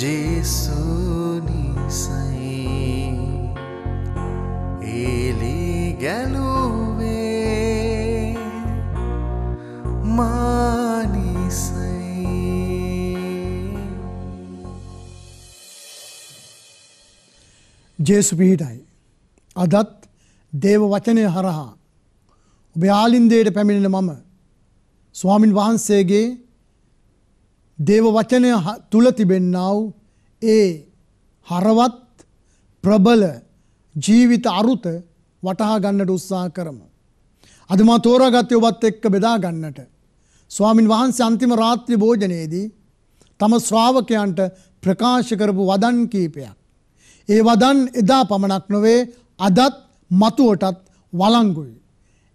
ජේසුනිසයි එලි ගැලුවේ මානිසයි ජේසු පිහිටයි අදත් දේව වචනය හරහා ඔබ යාලින්දයට පැමිණෙන මම ස්වාමින් වහන්සේගේ දේව වචනය තුළ තිබෙන්නාව ඒ හරවත් ප්‍රබල ජීවිත අරුත වටහා ගන්නට උත්සාහ කරමු. අද මා තෝරාගත්තේ ඔබත් එක්ක බෙදා ගන්නට. ස්වාමින් වහන්සේ අන්තිම රාත්‍රී භෝජනයේදී තම ශ්‍රාවකයන්ට ප්‍රකාශ කරපු වදන් කීපයක්. ඒ වදන් එදා පමණක් නොවේ අදත් මතුවටත් වලංගුයි.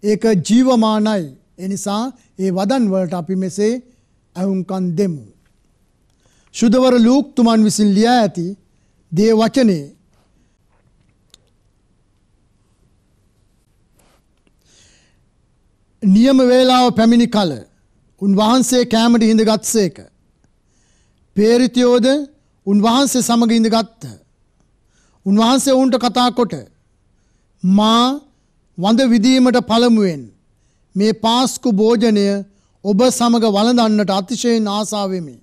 ඒක ජීවමානයි. එනිසා ඒ වදන් වලට අපි මෙසේ ඇවුම්කන් දෙමු. ශුදවර ලූක්තුමන් විසින් ලියා ඇති දේ වචනේ නියම වේලාව පැමිණි කල උන්වහන්සේ කෑමට හිඳගත්සේක. පේරිතයෝද උන්වහන්සේ සමග ඉඳගත්හ. උන්වහන්සේ ඔවුන්ට කතා කොට මා වඳ විදීමට පළමුවෙන් මේ පාස්කු භෝජනය ඔබ සමග වළඳන්නට අතිශයෙන් ආසාවෙමි.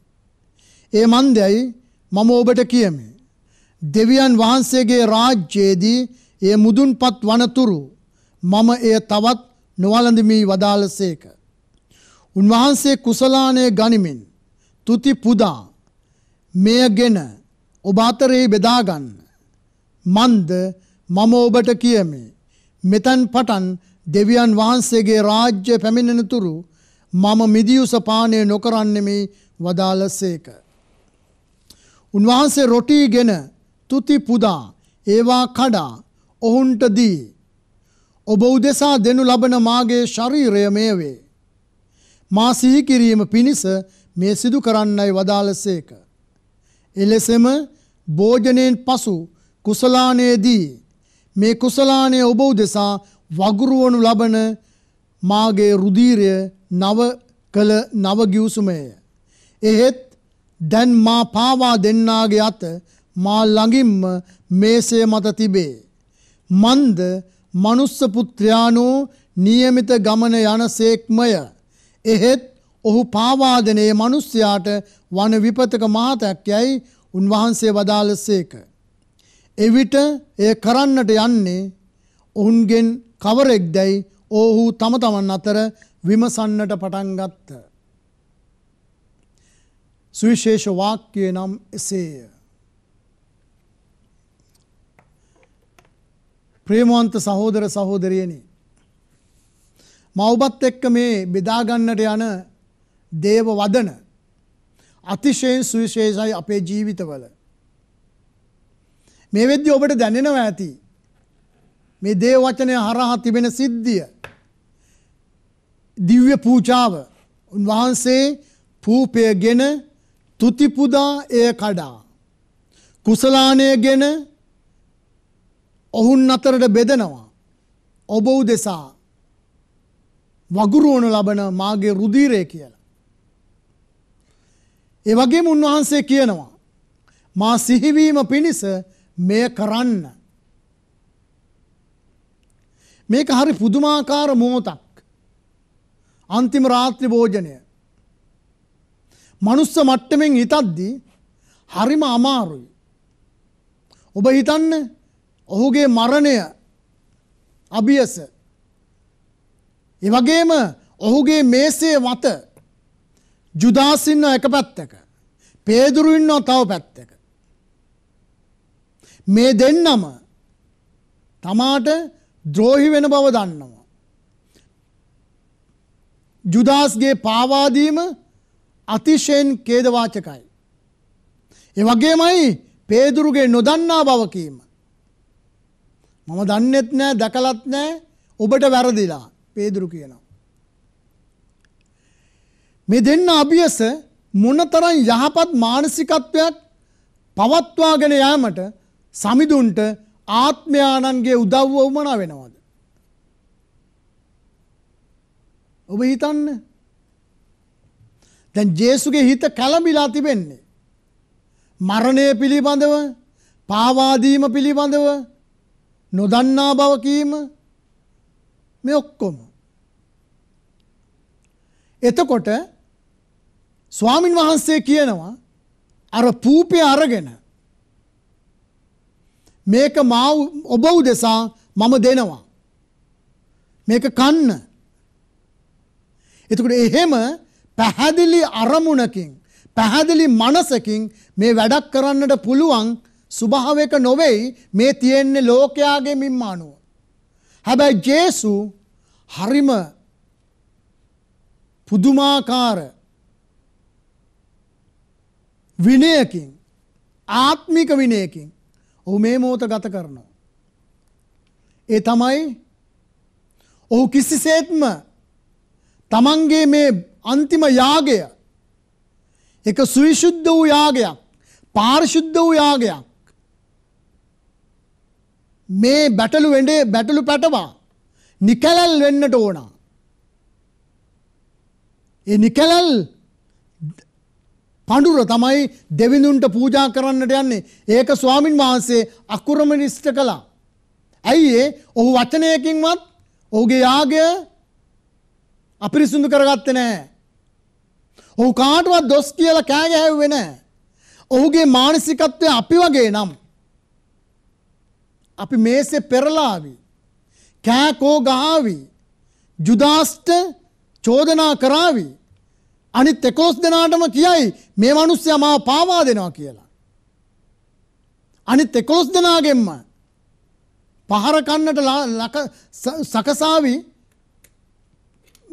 ඒ මන්දයයි මම ඔබට කියමි. දෙවියන් වහන්සේගේ රාජ්‍යයේදී ඒ මුදුන්පත් වනතුරු මම එය තවත් නොවලඳමී වදාළසේක. උන්වහන්සේ කුසලානය ගනිමින් තුති පුදා මෙය ගෙන ඔබ අතරෙහි බෙදාගන්න. මන්ද මම ඔබට කියමි. මෙතැන් පටන් දෙවියන් වහන්සේගේ රාජ්‍ය පැමිණෙනතුරු මම මිදියුසපානය නොකරන්නෙමි වදාලසේක. උන්වහන්සේ රොටීගෙන තුති පුදා ඒවා කඩා ඔහුන්ට දී. ඔබ උදෙසා දෙනු ලබන මාගේ ශරීරය මේ වේ. මා සිහිකිරීම පිණිස මේ සිදු කරන්නයි වදාළසේක. එලෙසම භෝජනයෙන් පසු කුසලානයේදී මේ කුසලානය ඔබ උදෙසා වගුරුවනු ලබන මාගේ රුදීරය නව කළ නවගියවසුමය. එහෙත් දැන් මා පාවා දෙන්නාගේ අත මා ළඟින්ම මේසය මත තිබේ. මන්ද මනුස්ස පුත්‍රයානෝ නියමිත ගමන යන සේක්මය. එහෙත් ඔහු පාවාදනයේ මනුස්්‍යයාට වන විපතක මාතැක් යැයි උන්වහන්සේ වදාළ සේක. එවිට ඒ කරන්නට යන්නේ ඔවුන්ගෙන් කවරෙක් දැයි ඔහු තම තමන් අතර විමසන්නට පටන්ගත්ත. සුවිශේෂ වාක්‍යය නම් එසේය. ප්‍රේමවන්ත සහෝදර සහෝදරයනි. මවබත් එක්ක මේ බෙදාගන්නට යන දේව වදන අතිශයෙන් සුවිශේෂයි අපේ ජීවිතවල. මේ වෙද්දි ඔබට දැනෙනවා ඇති. මේ දේව වචනය හරහා තිබෙන සිද්ධිය. දිව්‍ය පූජාව උන්වහන්සේ පූපය ගෙන තුතිපුදා එය කඩා. කුසලානය ගෙන ඔහුන් අතරට බෙදනවා. ඔබව් දෙසා වගුරුවනු ලබන මාගේ රුදීරය කියලා. ඒ වගේම උන්වහන්සේ කියනවා. මා සිහිවීම පිණිස මෙය කරන්න. මේක හරි පුදුමාකාර මෝතක්. අන්තිම රාත්‍රි භෝජනය මනුස්ස මට්ටමෙන් හිතද්දී හරිම අමාරුයි. ඔබ හිතන්න ඔහුගේ මරණය අභියස. එවගේම ඔහුගේ මේසේ වත ජුදාසින්න එක පැත්තක. පේදුරුන්නවා තව පැත්තක. මේ දෙන්නම තමාට ද්‍රෝහි වෙන බව දන්නවා. ජුදාස්ගේ පාවාදීම අතිශයෙන් කේදවාචකයි. ඒ වගේමයි පේදුරුගේ නොදන්නා බවකීම. මම දන්නෙත් නෑ දැකලත් නෑ ඔබට වැරදිලා පේදුරු කියනවා. මේ දෙන්න අභියස මොනතරම් යහපත් මානසිකත්වයක් පවත්වාගෙන යාමට සමිඳුන්ට ආත්මයාණන්ගේ උදව්ව උමනා වෙනවද. ඔබ හිතන්න දැන් ජේසුගේ හිත කලඹිලා තිබෙන්නේ. මරණය පිළිබඳව පාවාදීම පිළිබඳව නොදන්නා බවකීම මේ ඔක්කොම. එතකොට ස්වාමින් වහන්සේ කියනවා අර පූපය අරගෙන මේක මා ඔබ උදෙසා මම දෙනවා. මේක කන්න. එතකොට එහෙම පැහැදිලි අරමුණකින් පැහැදිලි මනසකින් මේ වැඩක් කරන්නට පුළුවන් ස්වභාවයක නොවෙයි මේ තියෙන්නේ ලෝකයාගේ මිම්මානුව. හැබැයි ජේසු හරිම පුදුමාකාර විනයකින් ආත්මික විනයකින් ඔහු මේ මෝත ගත කරනවා. ඒ තමයි ඔහු කිසිසේත්ම තමන්ගේ මේ අන්තිම යාගය එක සුවිශුද්ධ වූ යාගයක් පාරිශුද්ධ වූ යාගයක් මේ බැටලු වෙඩේ බැටලු පැටවා නිකැලැල් වෙන්නට ඕනා. ඒ නිකැලැල් පඩුර තමයි දෙවිඳුන්ට පූජා කරන්නට යන්නේ ඒක ස්වාමින් වහන්සේ අකුරම නිෂ්ට කළා. ඇයිඒ ඔහු වචනයකින්වත් ඔහුගේ යාගය අපිරිසුඳු කරගත්ත නෑ ඔහු කාටවත් දොස් කියලා කෑ ගැහුවේ නැහැ. ඔහුගේ මානසිකත්වය අපි වගේ නම් අපි මේසේ පෙරලාවි. කෑකෝ ගහාවි. ජුදාස්ට චෝදනා කරාවි. අනිත් 11 දෙනාටම කියයි මේ මිනිස්සයා මාව පාවා දෙනවා කියලා. අනිත් 11 දෙනාගෙන්ම පහර කන්නට සකසාවි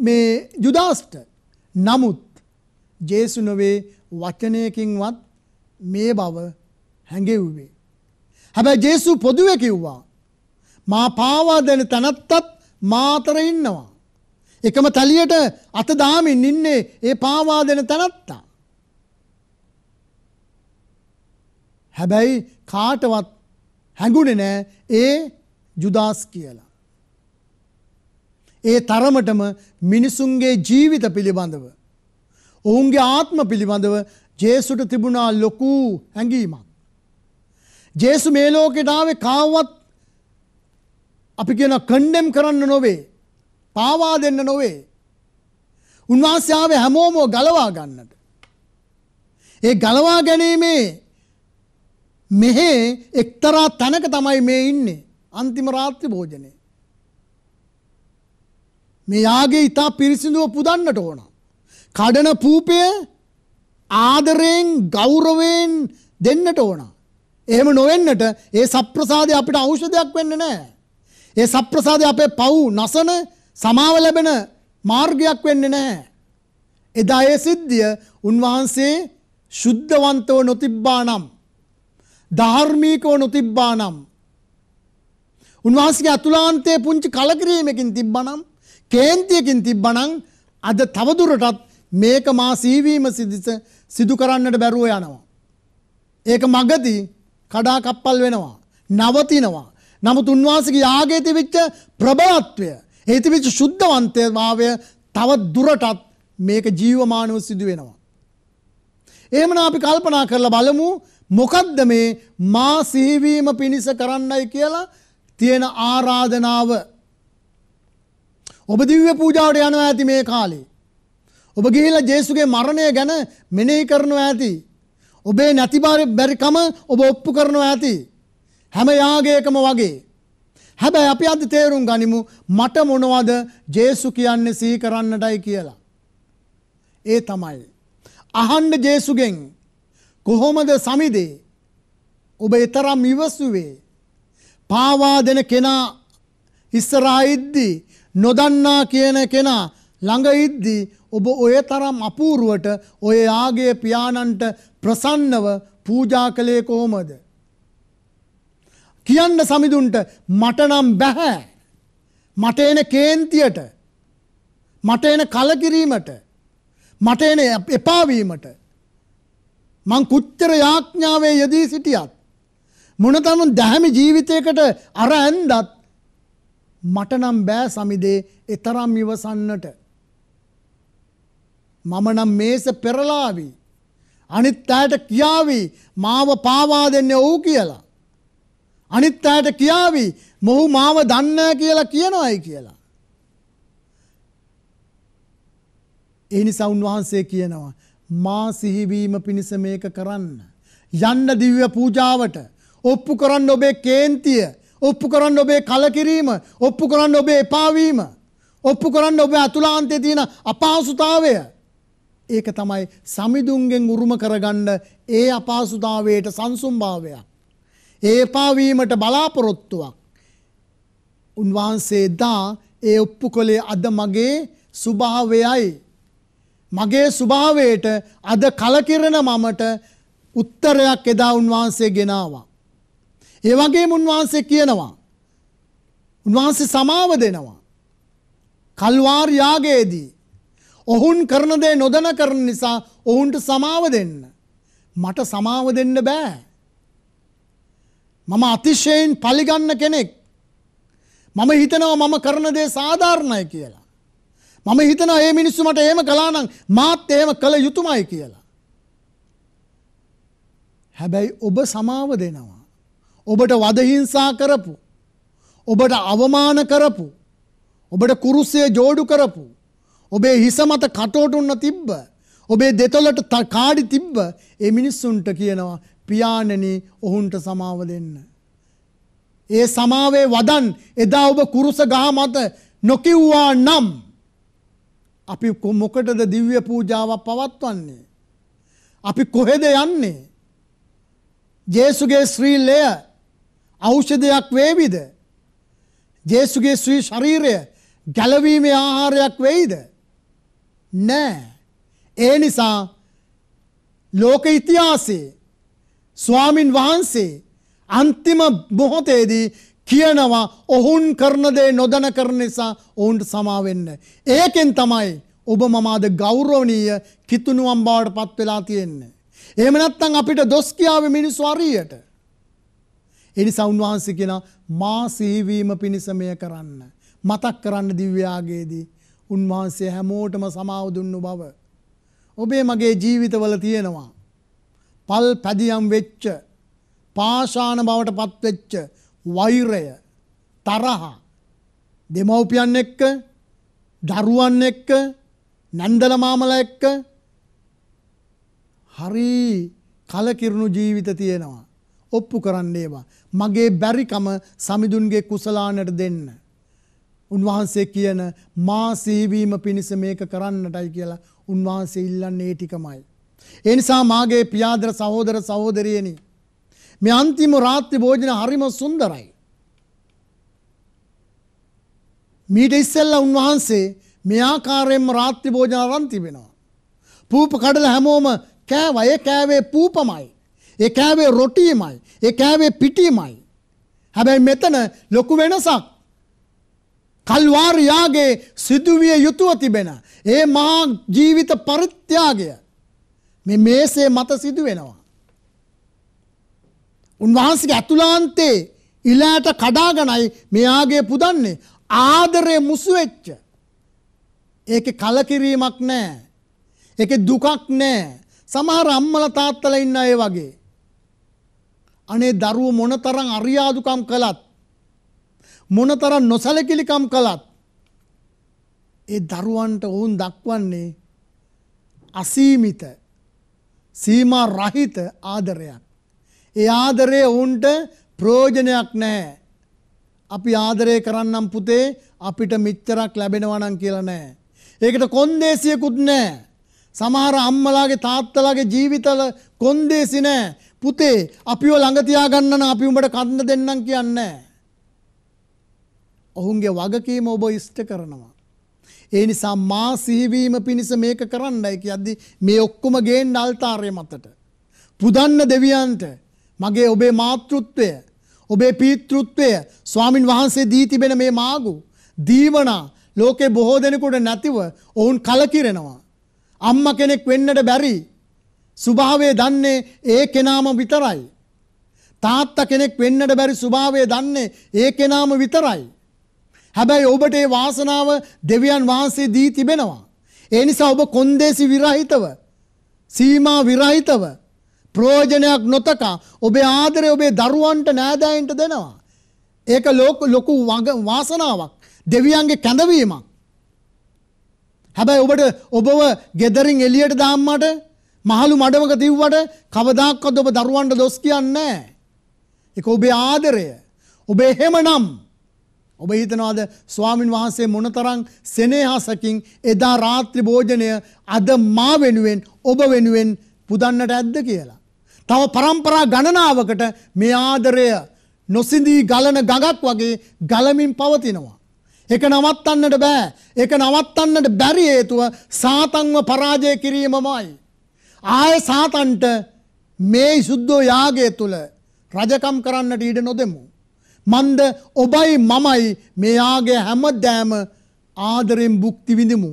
මේ ජුදාස්ට. නමුත් ජේසු නොවේ වචනයකින්වත් මේ බව හැඟෙව්වේ. හැබැයි ජේසු පොදුවේ කිව්වා මා පාවා දෙන තැනත්තත් මාතර ඉන්නවා. එකම තලියට අත දාමින් ඉන්නේ ඒ පාවා දෙන තැනත්තා. හැබැයි කාටවත් හැඟුණේ නෑ ඒ ජුදාස් කියලා. ඒ තරමටම මිනිසුන්ගේ ජීවිත පිළිබඳව ඔවුන්ගේ ආත්ම පිළිබඳව ජේසුට තිබුණා ලොකු හැඟීමක්. ජේසු මේ ලෝකෙට ආවේ කාවත් අපි කියන කණ්ඩෙම් කරන්න නොවේ. පාවා දෙන්න නොවේ. උන්වහන්සේ ආවේ හැමෝම ගලවා ගන්නට. ඒ ගලවා ගැනීමේ මෙහෙ එක්තරා තැනක තමයි මේ ඉන්නේ. අන්තිම රාත්‍රී භෝජනේ. මේ යාගේ ඊට පිරිසිදුව පුදන්නට ඕනා. කඩන පූපය ආදරයෙන් ගෞරවයෙන් දෙන්නට ඕන. එහෙම නොවෙන්නට ඒ සප්‍රසාධය අපිට අවෂධයක් වෙන්න නෑ. ඒ සප්‍රසාධය අපේ පව් නසන සමාව ලැබෙන මාර්ගයක් වෙන්න නෑ. එදා ඒ සිද්ධිය උන්වහන්සේ ශුද්ධවන්තව නොතිබ්බා නම්. ධාර්මීකව නොතිබ්බා නම්. උන්වහන්සගේ අතුලාන්තය පුංචි කලකිරීමකින් තිබ්බනම් කේන්තියකින් තිබ්බනං අද තවදුරටත් මේක මා සීවීම සිදිස සිදු කරන්නට බැරුව යනවා. ඒක මගදී කඩා කප්පල් වෙනවා. නවතිනවා. නමුත් උන්වහන්සේගේ යාගයේ තිබිච්ච ප්‍රබලත්වය, ඒ තිබිච්ච සුද්ධවන්තභාවය තව දුරටත් මේක ජීවමානව සිදු වෙනවා. එහෙමනම් අපි කල්පනා කරලා බලමු මොකද්ද මේ මා සිහිවීම පිණිස කරන්නයි කියලා තියෙන ආරාධනාව. ඔබ දිව්‍ය පූජාවට යනවා ඇති මේ කාලේ. ඔබ ගිහිලා ජේසුගේ මරණය ගැන මෙනෙහි කරනවා ඇති. ඔබේ නැතිබාර බැරිකම ඔබ ඔප්පු කරනවා ඇති. හැම යාගයකම වගේ. හැබැයි අපි අද තේරුම් ගනිමු මට මොනවද ජේසු කියන්නේ සිහි කරන්නටයි කියලා. ඒ තමයි. අහන්ඩ ජේසුගෙන් කොහොමද සමිදේ ඔබ එතරම් ඉවසුවේ. පාවා දෙන කෙනා ඉස්සරා ඉද්දී නොදන්නා කියන කෙනා ළඟ ඉද්දී ඔබ ඔය තරම් අපූරුවට ඔය යාගේ පියාණන්ට ප්‍රසන්නව පූජා කළේ කොහොමද? කියන්න සමිඳුන්ට මට නම් බැහැ. මට එන කේන්තියට මට එන කලකිරීමට මට එන එපාවීමට මං කුච්චර යාඥාවේ යෙදී සිටියත් මොනතරම් දැහැමි ජීවිතයකට අර ඇන්දත් මට නම් බෑ සමිදේ එතරම් ඉවසන්නට මම නම් මේස පෙරලාවී. අනිත් අයට කියාවී මාව පාවා දෙන්න ඔවු කියලා. අනිත් අයට කියාවී මොහු මාව දන්න කියලා කියනවයි කියලා. එනිසා උන්වහන්සේ කියනවා මා සිහිවීම පිණිස මේක කරන්න. යන්න දිව්‍ය පූජාවට ඔප්පු කරන්න ඔබේ කේන්තිය ඔප්පු කරන්න ඔබේ කලකිරීම ඔප්පු කරන්න ඔබේ එපාවීම ඔප්පු කරන්න ඔබේ අතුලාන්තය තියෙන අපාසුතාවය ඒක තමයි සමිඳුන්ගෙන් උරුම කරගන්න ඒ අපාසුතාවයට සංසුම්භාවයක්. ඒපාවීමට බලාපොරොත්තුවක්. උන්වහන්සේ දා ඒ ඔප්පු කොළේ අද මගේ ස්වභාවයයි. මගේ ස්වභාවයට අද කලකිරෙන මමට උත්තරයක් එදා උන්වහන්සේ ගෙනවා. ඒ වගේම උන්වහන්සේ කියනවා. උන්වහන්සේ සමාව දෙනවා. කල්වාර් යාගයේදී ඔහුන් කරන දේ නොදැන කරන නිසා ඔවුන්ට සමාව දෙන්න. මට සමාව දෙන්න බෑ. මම අතිශයෙන් පලිගන්න කෙනෙක්. මම හිතනවා මම කරන දේ සාධාරණය කියලා. මම හිතන ඒ මිනිස්සුමට ඒම කලානම් මාත් ඒම කළ යුතුමයි කියලා. හැබැයි ඔබ සමාව දෙනවා. ඔබට වදහිංසා කරපු. ඔබට අවමාන කරපු. ඔබට කුරුස්සය ජෝඩු කරපු. ඔබේ හිස මත කටෝටුන්න තිබ්බ. ඔබේ දෙතොලට කාඩි තිබ්බ ඒ මිනිස්සුන්ට කියනවා පියාණනි ඔහුන්ට සමාව දෙන්න. ඒ සමාවේ වදන් එදා ඔබ කුරුස ගහ මත නොකිව්වා නම් අපි මොකටද දිව්‍ය පූජාවක් පවත්වන්නේ. අපි කොහෙද යන්නේ. ජේසුගේ ශ්‍රීල්ලය ඖෂධයක් වේවිද. ජේසුගේ ශ්‍රී ශරීරය ගැලවීමේ ආහාරයක් වෙයිද. නෑ. ඒ නිසා ලෝක ඉතිහාසේ ස්වාමින් වහන්සේ අන්තිම බොහොතේදී කියනවා ඔහුන් කරනදේ නොදැන කරන නිසා ඔවුන්ට සමාවෙන්න. ඒකෙන් තමයි ඔබ මමාද ගෞරෝණීය කිතුනුවම් බවට පත් වෙලා තියෙන්නේ. එහෙම නැත්නම් අපිට දොස් කියාවේ මිනිස්සු හරියට. එනිසා උන්වහන්සේ කියනවා මා සිහිවීම පිණිස මෙය කරන්න. මතක් කරන්න දිව්‍යාගේදී උන්වහන්සේ හැමෝටම සමාව දුන්නු බව. ඔබේ මගේ ජීවිතවල තියෙනවා. පල් පැදියම් වෙච්ච පාෂාන බවට පත්වෙච්ච වෛරය තරහා දෙමව්පියන් එක්ක දරුවන් එක්ක නැන්දල මාමල එක්ක හරි කලකිරුණු ජීවිත තියෙනවා. ඔප්පු කරන්න ඒවා. මගේ බැරිකම සමිඳුන්ගේ කුසලානට දෙන්න. උන්වහන්සේ කියන මා සීවීම පිණිස මේක කරන්නටයි කියලා උන්වහන්සේ ඉල්ලන්නේ ඒ ටිකමයි. ඒ නිසා මාගේ පියාදර සහෝදර සහෝදරියනි මේ අන්තිම රාත්‍රී භෝජන හරිම සුන්දරයි. මීට ඉස්සෙල්ලා උන්වහන්සේ මේ ආකාරයෙන්ම රාත්‍රී භෝජන අරන් තිබෙනවා. පූප කඩලා හැමෝම කෑවා. ඒ කෑවේ පූපමයි. ඒ කෑවේ රොටියමයි. ඒ කෑවේ පිටියමයි. හැබැයි මෙතන ලොකු වෙනසක්. කල්වාර්යාගේ සිදුවිය යුතුව තිබෙන. ඒ මහා ජීවිත පරිත්‍යාගය මේ මේසේ මත සිදුවෙනවා. උන්වහන්සේගේ ඇතුලාන්තේ ඉලෑට කඩාගනයි මෙයාගේ පුදන්නේ ආදරය මුසුවෙච්ච. ඒක කලකිරීමක් නෑ. එක දුකක් නෑ සමහර අම්මල තාත්තල ඉන්න ඒ වගේ. අනේ දරුව මොනතරං අරියාදුකම් කළත් මොනතරම් නොසලකිලිකම් කළත් ඒ දරුවන්ට ඔවුන් දක්වන්නේ අසීමිත සීමා රහිත ආදරයක්. ඒ ආදරය ඔවුන්ට ප්‍රෝජනයක් නෑ. අපි ආදරය කරන්නම් පුතේ අපිට මිච්චරක් ලැබෙනවනන් කියල නෑ. ඒකට කොන්දේසියකුත් නෑ. සමහර අම්මලාගේ තාත්තලාගේ ජීවිතල කොන්දේසි නෑ පුතේ අපිෝ ළඟතියාගන්නන අපි උඹට කන්න දෙන්නම් කියන්නෑ. ඔවුන්ගේ වගකීම ඔබ ඉෂ්ට කරනවා. ඒ නිසා මා සිහිවීම පිණිස මේක කරන්නයි කියද්දි මේ ඔක්කොම ගේන්න අල්තාරය මතට. පුදන්න දෙවියන්ට මගේ ඔබේ මාතෘත්වය ඔබේ පීතෘත්වය ස්වාමින් වහන්සේ දී තිබෙන මේ මාගු දීවනා ලෝකේ බොහෝ දෙනෙකුට නැතිව ඔවුන් කලකිරෙනවා. අම්ම කෙනෙක් වෙන්නට බැරි ස්වභාවය දන්නේ ඒ කෙනාම විතරයි. තාත්තා කෙනෙක් වෙන්නට බැරි ස්වභාවය දන්නේ ඒ කෙනාම විතරයි. හැබැයි ඔබට ඒ වාසනාව දෙවියන් වහන්සේ දී තිබෙනවා. ඒ නිසා ඔබ කොන්දේසි විරහිතව සීමා විරහිතව ප්‍රෝජනයක් නොතකා ඔබේ ආදරය ඔබේ දරුවන්ට නෑදෑයින්ට දෙනවා. ඒක ලෝක ලොකු වාසනාවක් දෙවියන්ගේ කැඳවීමක්. හැබැයි ඔබට ඔබව ගෙදරින් එලියට දාම්මට මහලු මඩමක තිව්වට කවදක්කොත් ඔබ දරුවන්ට දොස් කියන්නේ. එක ඔබේ ආදරය ඔබේ හෙමනම්. ඔබ හිතනවාද ස්වාමින් වහන්සේ මොනතරම් සෙනෙහසකින් එදා රාත්‍රි භෝජනය අද මා වෙනුවෙන් ඔබ වෙනුවෙන් පුදන්නට ඇද්ද කියලා. තව પરම්පරා ගණනාවකට මේ ආදරය නොසිඳී ගලන ගඟක් වගේ ගලමින් පවතිනවා. එක නවත්තන්නට බෑ. එක නවත්තන්නට බැරි හේතුව සාතන්ව පරාජය කිරීමමයි. ආය සාතන්ට මේ සුද්ධෝ යාගය තුල රජකම් කරන්නට ඉඩ නොදෙමු. මන්ද ඔබයි මමයි මෙයාගේ හැමදෑම ආදරෙන් බුක්ති විඳිමු.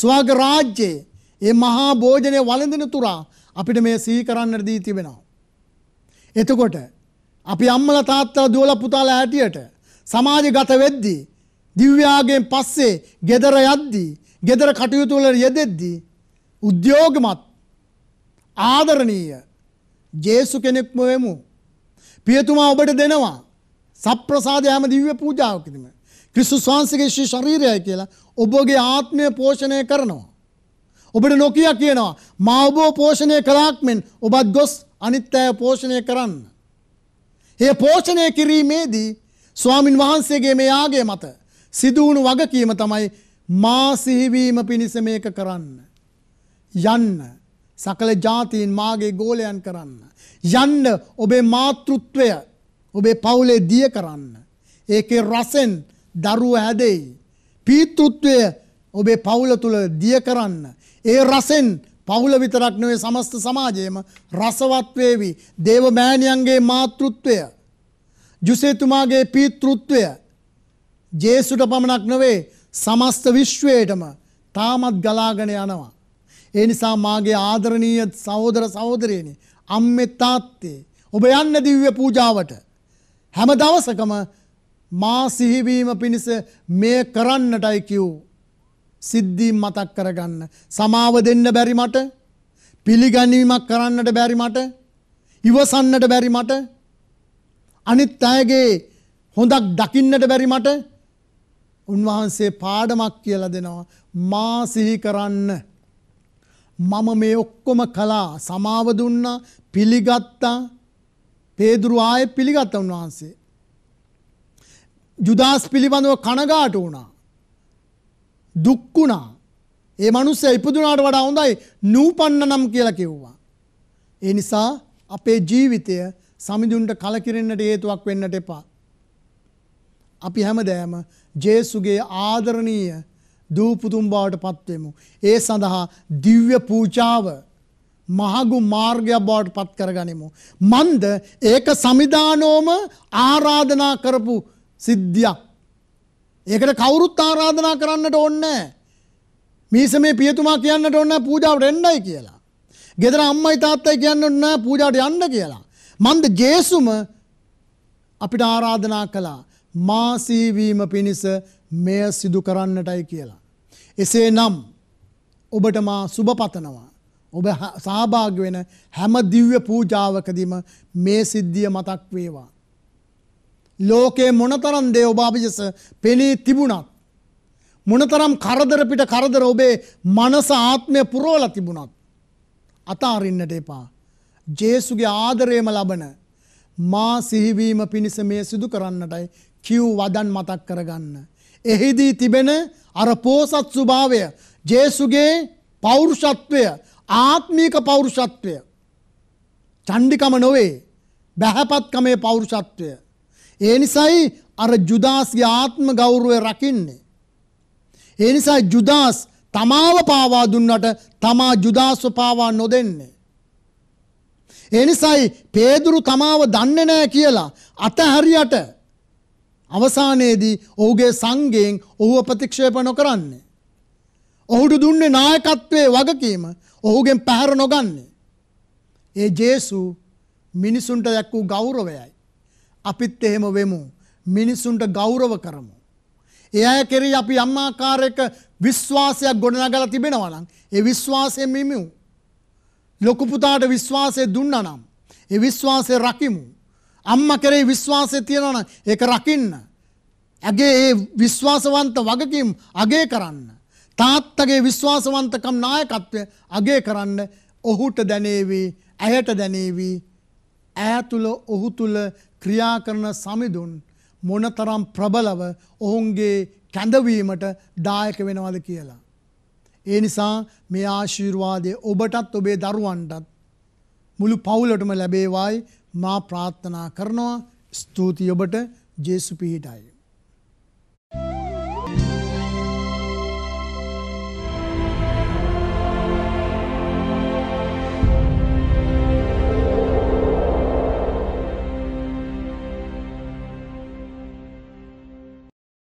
ස්වාග රාජ්‍යයේ ඒ මහා භෝජනය වලඳන තුරා අපිට මේ සිහි කරන්න දී තිබෙනවා. එතකොට අපි අම්මල තාත්තලා දුවල පුතාලා හැටියට සමාජගත වෙද්දී දිව්‍යාගෙන් පස්සේ gedara යද්දී gedara කටයුතු වල යෙදෙද්දී උද්‍යෝගමත් ආදරණීය ජේසු කෙනෙක්ම වෙමු. පියතුමා ඔබට දෙනවා සප්‍රසාද හැම දිව්‍ය පූජාවකදීම ක්‍රිස්තුස් වහන්සේගේ ශ්‍රී ශරීරයයි කියලා ඔබගේ ආත්මය පෝෂණය කරනවා. ඔබට නොකිය කියනවා මා ඔබව පෝෂණය කළාක් මෙන් ඔබත් ගොස් අනිත් අය පෝෂණය කරන්න. ඒ පෝෂණය කිරීමේදී ස්වාමින් වහන්සේගේ මේ යාගේ මත සිදුවුණු වගකීම තමයි මා සිහිවීම පිණිස මේක කරන්න. යන්න සකල ජාතීන් මාගේ ගෝලයන් කරන්න. යන්න ඔබේ මාතෘත්වය ඔබේ පවුලේ දිය කරන්න. ඒකේ රසෙන් දරුව හැදෙයි. පීතෘත්වය ඔබේ පවුල තුළ දිය කරන්න. ඒ රසෙන් පවුල විතරක් නොවේ සමස්ත සමාජයේම රසවත් වේවි. දේව මෑණියන්ගේ මාතෘත්වය, ජුසේතුමාගේ පීතෘත්වය ජේසුට පමණක් නොවේ සමස්ත විශ්වයටම තාමත් ගලාගෙන යනවා. ඒ නිසා මාගේ ආදරණීය සහෝදර සහෝදරයනි, අම්මේ තාත්තේ ඔබ යන්න දිව්‍ය පූජාවට. හැම දවසකම මා සිහිවීම පිණිස මේ කරන්නටයි කිව්. සිද්ධීම් මතක් කරගන්න. සමාව දෙන්න බැරි මට පිළිගැනීමක් කරන්නට බැරි මට ඉවසන්නට බැරි මට අනිත් අයගේ හොඳක් දකින්නට බැරි මට උන්වහන්සේ පාඩමක් කියලා දෙනවා මා සිහි කරන්න මම මේ ඔක්කොම කලා සමාව දුන්නා පිළිගත්තා පේදුරු ආයෙ පිළිගත්ත උන්වහන්සේ. ජුදාස් පිළිබඳව කනගාට වුණා. දුක්කුණා. ඒ මනුස්සය ඉපදුනාට වඩා හොඳයි නූපන්න නම් කියලා කිව්වා. ඒ නිසා අපේ ජීවිතය සමිඳුන්ට කලකිරෙන්නට හේතුවක් වෙන්නට එපා. අපි හැමදෑම ජේසුගේ ආදරණීය දූපුතුම් බවට පත්වෙමු. ඒ සඳහා දිව්‍ය පූජාව මහගු මාර්ගයක් බවට පත් කරගනිමු. මන්ද ඒක සමිධානෝම ආරාධනා කරපු සිද්ධියක්. ඒකට කවුරුත් ආරාධනා කරන්නට ඕන්නෑ. මීස මේ පියතුමා කියන්නට ඔන්න පූජාවට එන්නයි කියලා. ගෙදර අම්මයි තාත්තයි කියන්න ඔන්න පූජාට යන්න කියලා. මන්ද ජේසුම අපිට ආරාධනා කළා මාසීවීම පිණිස මෙය සිදු කරන්නටයි කියලා. එසේ නම් ඔබට මා සුභපතනවා. ඔබ සහභාගි වෙන හැම දිව්‍ය පූජාවකදීම මේ සිද්ධිය මතක් වේවා. ලෝකේ මොනතරම් දේ ඔබ අපිජස පෙනී තිබුණත් මොනතරම් කරදර පිට කරදර ඔබේ මනස ආත්මය පුරෝලා තිබුණත් අතාරින්නට එපා. ජේසුගේ ආදරේම ලබන මා සිහිවීම පිණිස මේ සිදු කරන්නටයි කිව් වදන් මතක් කරගන්න. එහිදී තිබෙන අර පෝසත් ස්වභාවය ජේසුගේ පෞරුෂත්වය ආත්මීක පෞරුෂත්වය චණ්ඩිකම නොවේ බැහැපත්කමේ පෞරුෂත්වය. ඒ නිසයි අර ජුදාස්ගේ ආත්ම ගෞරුවය රකින්නේ. ඒ නිසා ජුදාස් තමාව පාවා දුන්නට තමා ජුදාස්ව පාවා නොදෙන්නේ. ඒ නිසයි පේදුරු තමාව දන්නේ නෑ කියලා අතහැරියට අවසානයේදී ඔහුගේ සංගයෙන් ඔහුව ප්‍රතික්ෂේප නොකරන්නේ. ඔහුට දුන්නේ නායකත්වයේ වගකීම ඔහුගෙන් පැහැර නොගන්නේ. ඒ ජේසු මිනිසුන්ට දැක් වූ ගෞරවයයි. අපිත් එහෙම වෙමු මිනිසුන්ට ගෞරව කරමු. ඒ අය කෙරෙහි අපි යම්මාකාරයක විශ්වාසයක් ගොඩනගලා තිබෙනවා නම් ඒ විශ්වාසය මිමිව්. ලොකු පුතාට විශ්වාසය දුන්නා නම් ඒ විශ්වාසය රකිමු. අම්මා කෙරෙහි විශ්වාසය තියනවා නම් ඒක රකින්න. ඇගේ ඒ විශ්වාසවන්ත වගකීම් අගය කරන්න. තාත්තගේ විශ්වාසවන්තකම් නායකත්වය අගේ කරන්න ඔහුට දැනේවී ඇයට දැනේවී ඇතුළ ඔහු තුළ ක්‍රියා කරන සමිඳුන් මොනතරම් ප්‍රබලව ඔවුන්ගේ කැඳවීමට දායක වෙනවද කියලා. ඒ නිසා මේ ආශීර්වාදය ඔබටත් ඔබේ දරුවන්ටත් මුළු පවුලටම ලැබේවායි මා ප්‍රාර්ථනා කරනවා ස්තුතියි ඔබට ජේසු පිහිටයි.